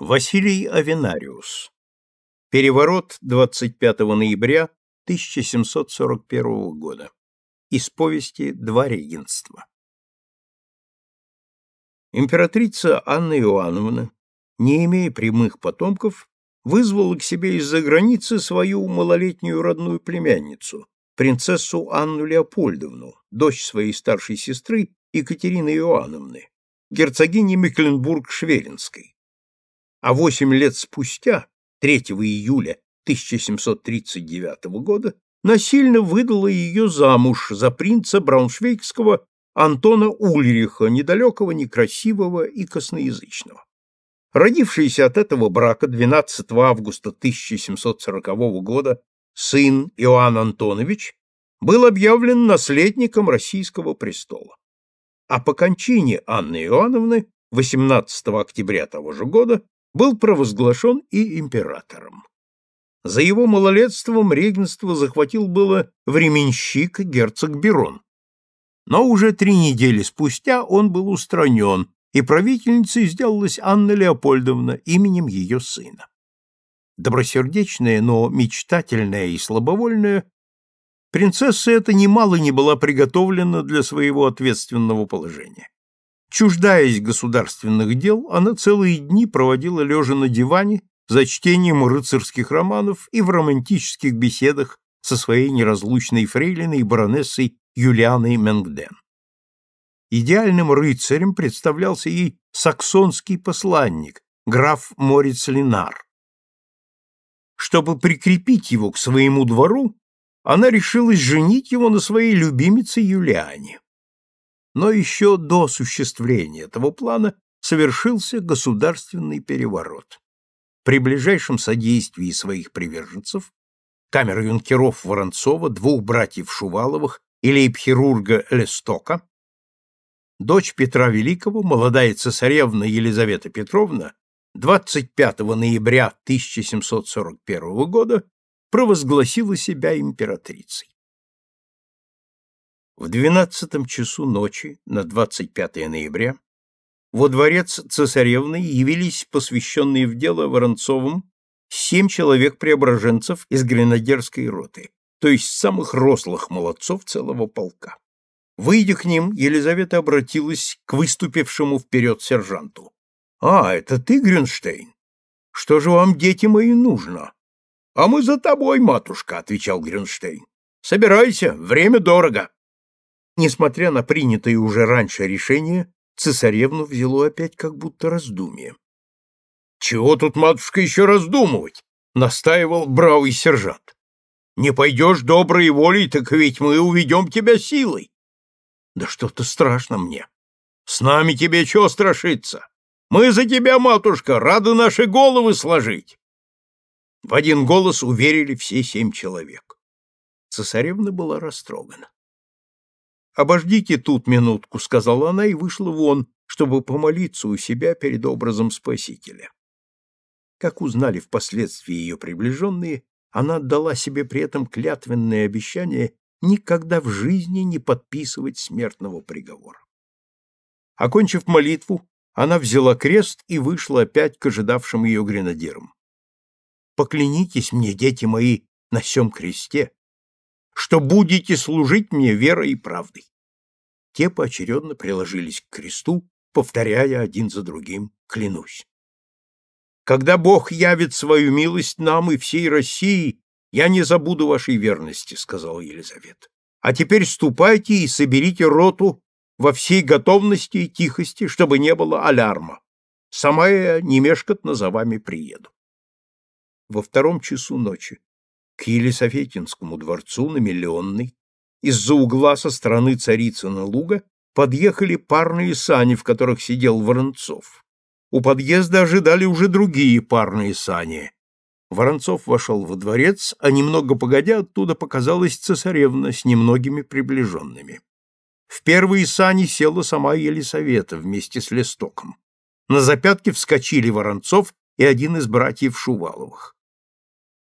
Василий Авенариус. Переворот 25 ноября 1741 года. Из повести «Два регенства». Императрица Анна Иоанновна, не имея прямых потомков, вызвала к себе из-за границы свою малолетнюю родную племянницу, принцессу Анну Леопольдовну, дочь своей старшей сестры Екатерины Иоанновны, герцогини Мекленбург-Шверинской а восемь лет спустя, 3 июля 1739 года, насильно выдала ее замуж за принца брауншвейгского Антона Ульриха, недалекого, некрасивого и косноязычного. Родившийся от этого брака 12 августа 1740 года сын Иоанн Антонович был объявлен наследником российского престола. А по кончине Анны Иоанновны 18 октября того же года был провозглашен и императором. За его малолетством регенство захватил было временщик герцог Берон. Но уже три недели спустя он был устранен, и правительницей сделалась Анна Леопольдовна именем ее сына. Добросердечная, но мечтательная и слабовольная, принцесса эта немало не была приготовлена для своего ответственного положения. Чуждаясь государственных дел, она целые дни проводила лежа на диване за чтением рыцарских романов и в романтических беседах со своей неразлучной фрейлиной баронессой Юлианой Менгден. Идеальным рыцарем представлялся ей саксонский посланник, граф Мориц Линар. Чтобы прикрепить его к своему двору, она решилась женить его на своей любимице Юлиане. Но еще до осуществления этого плана совершился государственный переворот. При ближайшем содействии своих приверженцев Камер юнкеров Воронцова, двух братьев Шуваловых и лейб-хирурга Лестока, дочь Петра Великого, молодая цесаревна Елизавета Петровна, 25 ноября 1741 года провозгласила себя императрицей в двенадцатом часу ночи на 25 ноября во дворец цесаревны явились посвященные в дело Воронцовым семь человек-преображенцев из гренадерской роты, то есть самых рослых молодцов целого полка. Выйдя к ним, Елизавета обратилась к выступившему вперед сержанту. «А, это ты, Гринштейн? Что же вам, дети мои, нужно?» «А мы за тобой, матушка», — отвечал Гринштейн. «Собирайся, время дорого». Несмотря на принятое уже раньше решение, цесаревну взяло опять как будто раздумие. «Чего тут, матушка, еще раздумывать?» — настаивал бравый сержант. «Не пойдешь доброй волей, так ведь мы уведем тебя силой». «Да что-то страшно мне. С нами тебе чего страшиться? Мы за тебя, матушка, рады наши головы сложить». В один голос уверили все семь человек. Цесаревна была растрогана. «Обождите тут минутку», — сказала она и вышла вон, чтобы помолиться у себя перед образом Спасителя. Как узнали впоследствии ее приближенные, она дала себе при этом клятвенное обещание никогда в жизни не подписывать смертного приговора. Окончив молитву, она взяла крест и вышла опять к ожидавшим ее гренадерам. «Поклянитесь мне, дети мои, на всем кресте, что будете служить мне верой и правдой. Те поочередно приложились к кресту, повторяя один за другим «клянусь». Когда Бог явит свою милость нам и всей России, я не забуду вашей верности, — сказал Елизавета. А теперь ступайте и соберите роту во всей готовности и тихости, чтобы не было алярма. Сама я немешкотно за вами приеду. Во втором часу ночи к Елисаветинскому дворцу на Миллионной, из-за угла со стороны Царицына луга подъехали парные сани, в которых сидел Воронцов. У подъезда ожидали уже другие парные сани. Воронцов вошел во дворец, а немного погодя оттуда показалась цесаревна с немногими приближенными. В первые сани села сама Елисавета вместе с Листоком. На запятки вскочили Воронцов и один из братьев Шуваловых.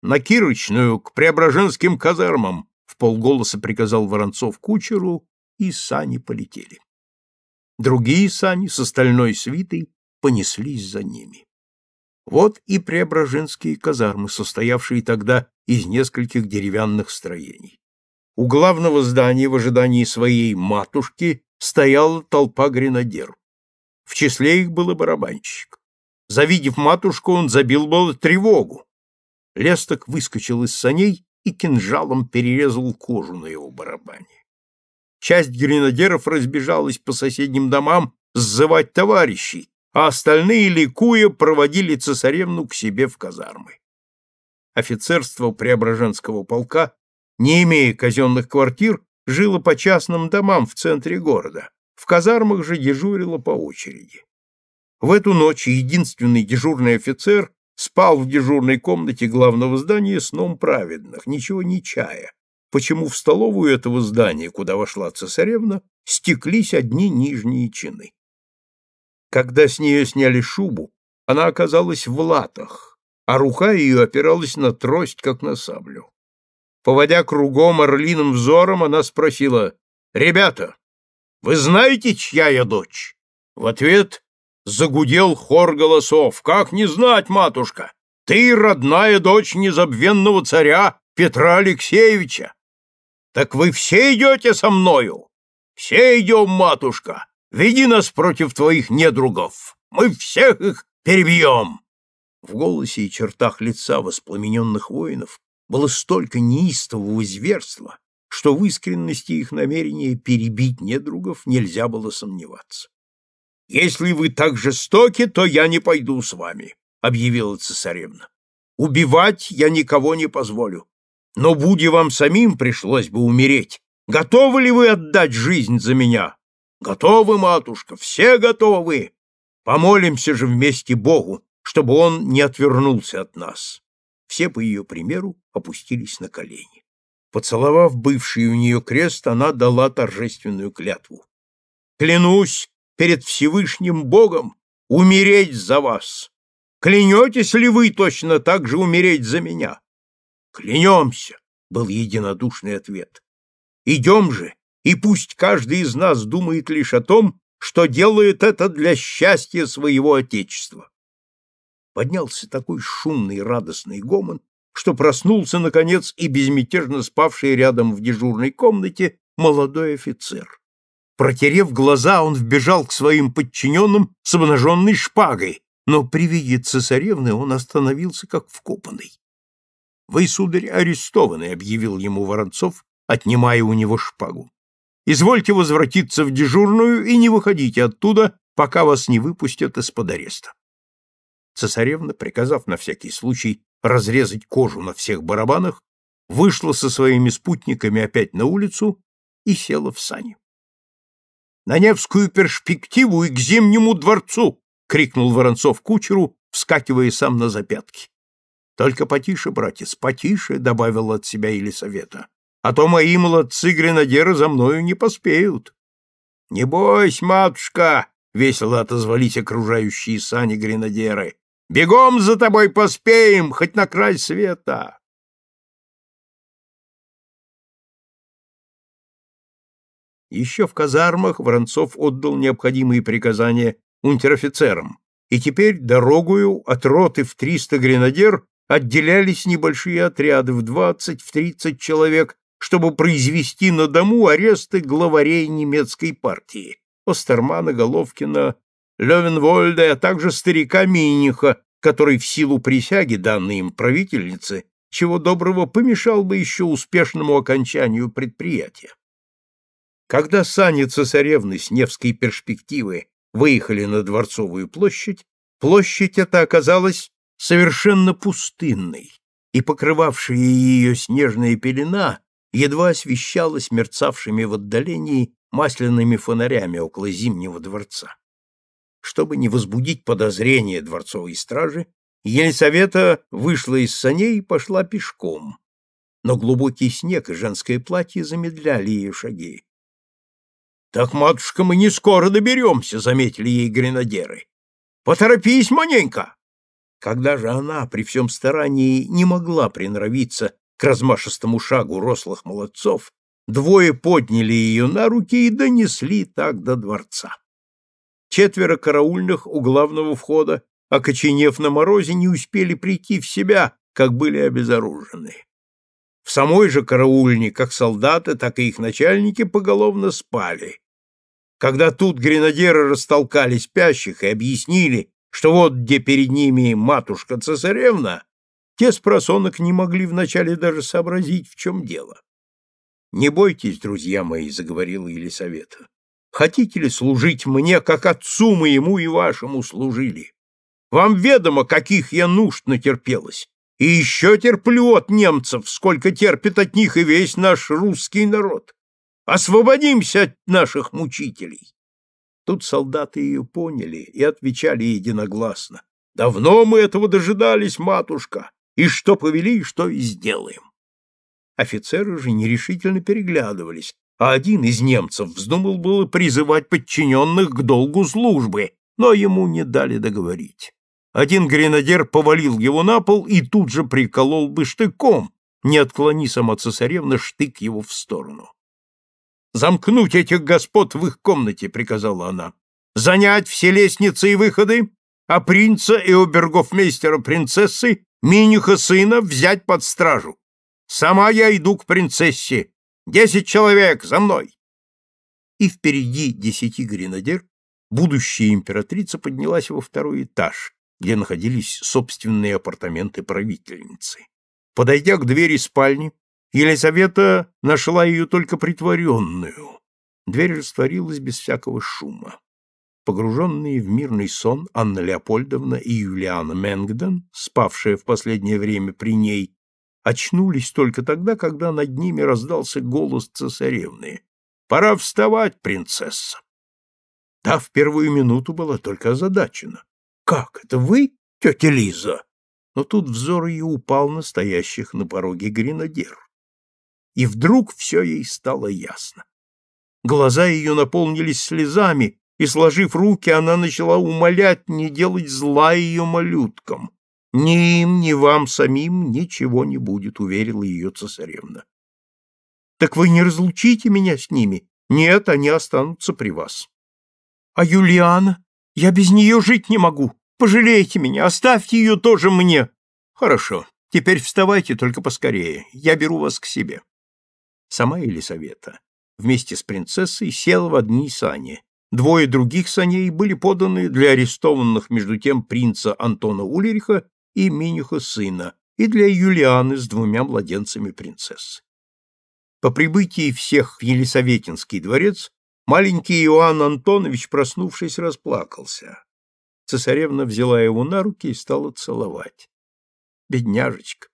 На Кирочную, к преображенским казармам!» — в полголоса приказал Воронцов кучеру, и сани полетели. Другие сани с остальной свитой понеслись за ними. Вот и преображенские казармы, состоявшие тогда из нескольких деревянных строений. У главного здания в ожидании своей матушки стояла толпа гренадер. В числе их был и барабанщик. Завидев матушку, он забил было тревогу, Лесток выскочил из саней и кинжалом перерезал кожу на его барабане. Часть гренадеров разбежалась по соседним домам сзывать товарищей, а остальные, ликуя, проводили цесаревну к себе в казармы. Офицерство Преображенского полка, не имея казенных квартир, жило по частным домам в центре города, в казармах же дежурило по очереди. В эту ночь единственный дежурный офицер спал в дежурной комнате главного здания сном праведных, ничего не чая, почему в столовую этого здания, куда вошла цесаревна, стеклись одни нижние чины. Когда с нее сняли шубу, она оказалась в латах, а рука ее опиралась на трость, как на саблю. Поводя кругом орлиным взором, она спросила, «Ребята, вы знаете, чья я дочь?» В ответ загудел хор голосов. «Как не знать, матушка! Ты родная дочь незабвенного царя Петра Алексеевича! Так вы все идете со мною? Все идем, матушка! Веди нас против твоих недругов! Мы всех их перебьем!» В голосе и чертах лица воспламененных воинов было столько неистового зверства, что в искренности их намерения перебить недругов нельзя было сомневаться. «Если вы так жестоки, то я не пойду с вами», — объявила цесаревна. «Убивать я никого не позволю. Но буди вам самим пришлось бы умереть. Готовы ли вы отдать жизнь за меня?» «Готовы, матушка, все готовы. Помолимся же вместе Богу, чтобы он не отвернулся от нас». Все по ее примеру опустились на колени. Поцеловав бывший у нее крест, она дала торжественную клятву. «Клянусь перед Всевышним Богом умереть за вас. Клянетесь ли вы точно так же умереть за меня? Клянемся, был единодушный ответ. Идем же, и пусть каждый из нас думает лишь о том, что делает это для счастья своего Отечества. Поднялся такой шумный радостный гомон, что проснулся, наконец, и безмятежно спавший рядом в дежурной комнате молодой офицер. Протерев глаза, он вбежал к своим подчиненным с обнаженной шпагой, но при виде цесаревны он остановился как вкопанный. — Вы, сударь, арестованы, — объявил ему Воронцов, отнимая у него шпагу. — Извольте возвратиться в дежурную и не выходите оттуда, пока вас не выпустят из-под ареста. Цесаревна, приказав на всякий случай разрезать кожу на всех барабанах, вышла со своими спутниками опять на улицу и села в сани на Невскую перспективу и к Зимнему дворцу!» — крикнул Воронцов кучеру, вскакивая сам на запятки. «Только потише, братец, потише!» — добавил от себя Елисавета. «А то мои молодцы-гренадеры за мною не поспеют!» «Не бойся, матушка!» — весело отозвались окружающие сани гренадеры. «Бегом за тобой поспеем, хоть на край света!» Еще в казармах Воронцов отдал необходимые приказания унтер-офицерам, и теперь дорогою от роты в 300 гренадер отделялись небольшие отряды в 20-30 в человек, чтобы произвести на дому аресты главарей немецкой партии Остермана, Головкина, Левенвольда, а также старика Миниха, который в силу присяги, данной им правительнице, чего доброго помешал бы еще успешному окончанию предприятия. Когда сани цесаревны с Невской перспективы выехали на Дворцовую площадь, площадь эта оказалась совершенно пустынной, и покрывавшая ее снежная пелена едва освещалась мерцавшими в отдалении масляными фонарями около Зимнего дворца. Чтобы не возбудить подозрения дворцовой стражи, Елисавета вышла из саней и пошла пешком. Но глубокий снег и женское платье замедляли ее шаги, «Так, матушка, мы не скоро доберемся», — заметили ей гренадеры. «Поторопись, маненько!» Когда же она при всем старании не могла приноровиться к размашистому шагу рослых молодцов, двое подняли ее на руки и донесли так до дворца. Четверо караульных у главного входа, окоченев на морозе, не успели прийти в себя, как были обезоружены. В самой же караульне как солдаты, так и их начальники поголовно спали. Когда тут гренадеры растолкали спящих и объяснили, что вот где перед ними матушка-цесаревна, те спросонок не могли вначале даже сообразить, в чем дело. «Не бойтесь, друзья мои», — заговорила Елисавета. «Хотите ли служить мне, как отцу моему и вашему служили? Вам ведомо, каких я нужд натерпелась. И еще терплю от немцев, сколько терпит от них и весь наш русский народ. Освободимся от наших мучителей. Тут солдаты ее поняли и отвечали единогласно. Давно мы этого дожидались, матушка, и что повели, что и сделаем. Офицеры же нерешительно переглядывались, а один из немцев вздумал было призывать подчиненных к долгу службы, но ему не дали договорить. Один гренадер повалил его на пол и тут же приколол бы штыком, не отклони сама цесаревна штык его в сторону. «Замкнуть этих господ в их комнате», — приказала она. «Занять все лестницы и выходы, а принца и обергофмейстера принцессы, Минюха сына, взять под стражу. Сама я иду к принцессе. Десять человек, за мной!» И впереди десяти гренадер будущая императрица поднялась во второй этаж, где находились собственные апартаменты правительницы. Подойдя к двери спальни, Елизавета нашла ее только притворенную. Дверь растворилась без всякого шума. Погруженные в мирный сон Анна Леопольдовна и Юлиана Менгден, спавшие в последнее время при ней, очнулись только тогда, когда над ними раздался голос цесаревны. «Пора вставать, принцесса!» Та в первую минуту была только озадачена. «Как это вы, тетя Лиза?» Но тут взор ее упал на стоящих на пороге гренадер. И вдруг все ей стало ясно. Глаза ее наполнились слезами, и, сложив руки, она начала умолять не делать зла ее малюткам. «Ни им, ни вам самим ничего не будет», — уверила ее цесаревна. «Так вы не разлучите меня с ними? Нет, они останутся при вас». «А Юлиана? Я без нее жить не могу. Пожалейте меня, оставьте ее тоже мне. Хорошо, теперь вставайте, только поскорее. Я беру вас к себе. Сама Елисавета вместе с принцессой села в одни сани. Двое других саней были поданы для арестованных между тем принца Антона Улериха и Минюха сына, и для Юлианы с двумя младенцами принцессы. По прибытии всех в Елисаветинский дворец маленький Иоанн Антонович, проснувшись, расплакался. Цесаревна взяла его на руки и стала целовать. «Бедняжечка,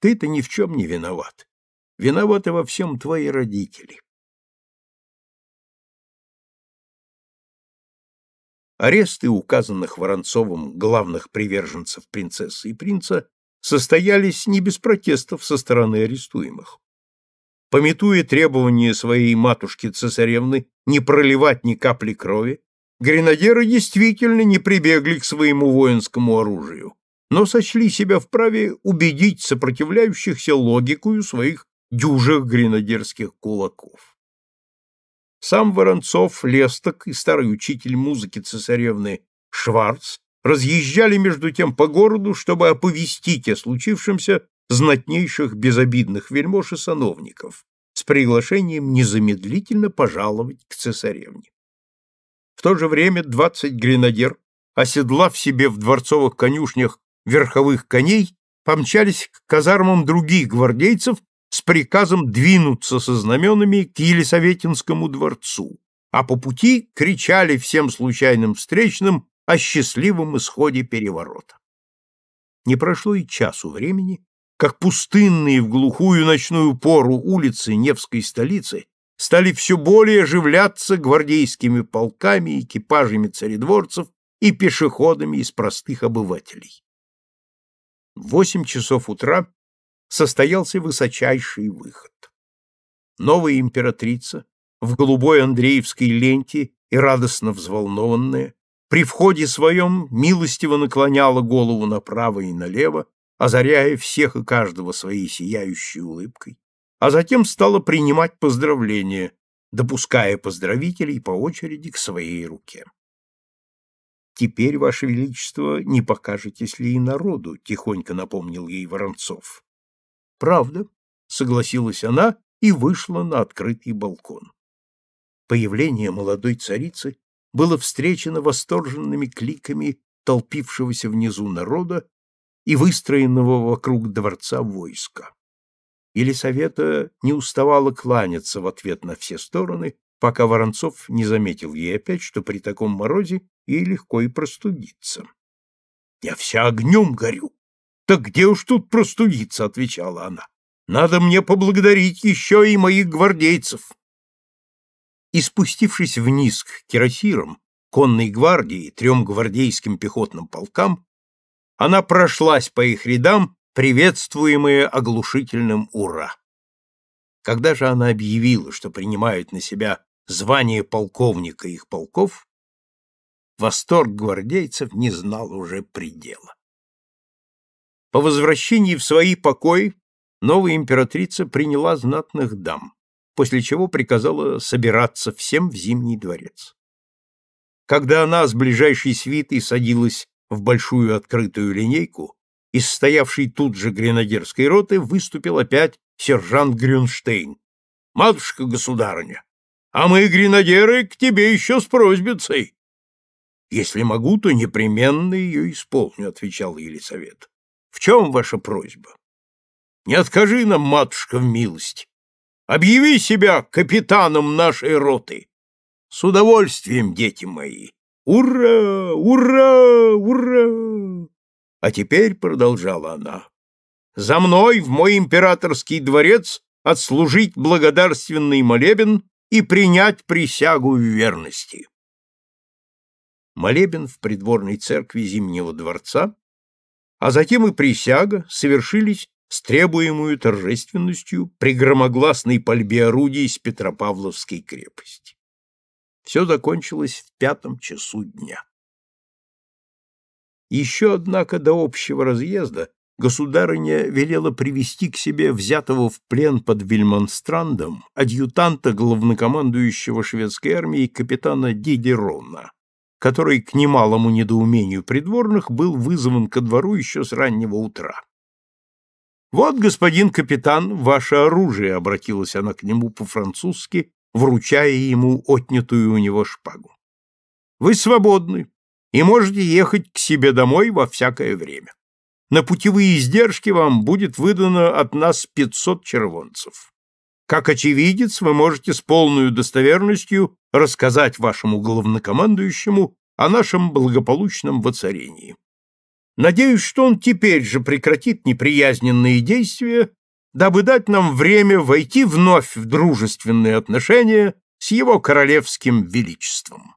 ты-то ни в чем не виноват. Виноваты во всем твои родители». Аресты указанных Воронцовым главных приверженцев принцессы и принца состоялись не без протестов со стороны арестуемых. Пометуя требования своей матушки-цесаревны не проливать ни капли крови, Гренадеры действительно не прибегли к своему воинскому оружию, но сочли себя вправе убедить сопротивляющихся логикою своих дюжих гренадерских кулаков. Сам Воронцов, Лесток и старый учитель музыки цесаревны Шварц разъезжали между тем по городу, чтобы оповестить о случившемся знатнейших безобидных вельмож и сановников с приглашением незамедлительно пожаловать к цесаревне то же время двадцать гренадер, оседлав себе в дворцовых конюшнях верховых коней, помчались к казармам других гвардейцев с приказом двинуться со знаменами к Елисаветинскому дворцу, а по пути кричали всем случайным встречным о счастливом исходе переворота. Не прошло и часу времени, как пустынные в глухую ночную пору улицы Невской столицы стали все более оживляться гвардейскими полками, экипажами царедворцев и пешеходами из простых обывателей. В восемь часов утра состоялся высочайший выход. Новая императрица в голубой Андреевской ленте и радостно взволнованная, при входе своем милостиво наклоняла голову направо и налево, озаряя всех и каждого своей сияющей улыбкой а затем стала принимать поздравления, допуская поздравителей по очереди к своей руке. «Теперь, Ваше Величество, не покажетесь ли и народу?» — тихонько напомнил ей Воронцов. «Правда», — согласилась она и вышла на открытый балкон. Появление молодой царицы было встречено восторженными кликами толпившегося внизу народа и выстроенного вокруг дворца войска. Елисавета не уставала кланяться в ответ на все стороны, пока Воронцов не заметил ей опять, что при таком морозе ей легко и простудиться. — Я вся огнем горю. — Так где уж тут простудиться? — отвечала она. — Надо мне поблагодарить еще и моих гвардейцев. И спустившись вниз к кирасирам, конной гвардии, трем гвардейским пехотным полкам, она прошлась по их рядам приветствуемые оглушительным «Ура!». Когда же она объявила, что принимает на себя звание полковника их полков, восторг гвардейцев не знал уже предела. По возвращении в свои покои новая императрица приняла знатных дам, после чего приказала собираться всем в Зимний дворец. Когда она с ближайшей свитой садилась в большую открытую линейку, из стоявшей тут же гренадерской роты выступил опять сержант Грюнштейн. «Матушка-государыня, а мы, гренадеры, к тебе еще с просьбицей!» «Если могу, то непременно ее исполню», — отвечал Елисавет. «В чем ваша просьба?» «Не откажи нам, матушка, в милость. Объяви себя капитаном нашей роты. С удовольствием, дети мои. Ура! Ура! Ура!» А теперь, — продолжала она, — за мной в мой императорский дворец отслужить благодарственный молебен и принять присягу в верности. Молебен в придворной церкви Зимнего дворца, а затем и присяга совершились с требуемую торжественностью при громогласной пальбе орудий с Петропавловской крепости. Все закончилось в пятом часу дня. Еще, однако, до общего разъезда государыня велела привести к себе взятого в плен под Вильмонстрандом адъютанта главнокомандующего шведской армии капитана Дидерона, который, к немалому недоумению придворных, был вызван ко двору еще с раннего утра. «Вот, господин капитан, ваше оружие», — обратилась она к нему по-французски, вручая ему отнятую у него шпагу. «Вы свободны, и можете ехать к себе домой во всякое время. На путевые издержки вам будет выдано от нас 500 червонцев. Как очевидец, вы можете с полной достоверностью рассказать вашему главнокомандующему о нашем благополучном воцарении. Надеюсь, что он теперь же прекратит неприязненные действия, дабы дать нам время войти вновь в дружественные отношения с его королевским величеством.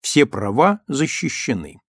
Все права защищены.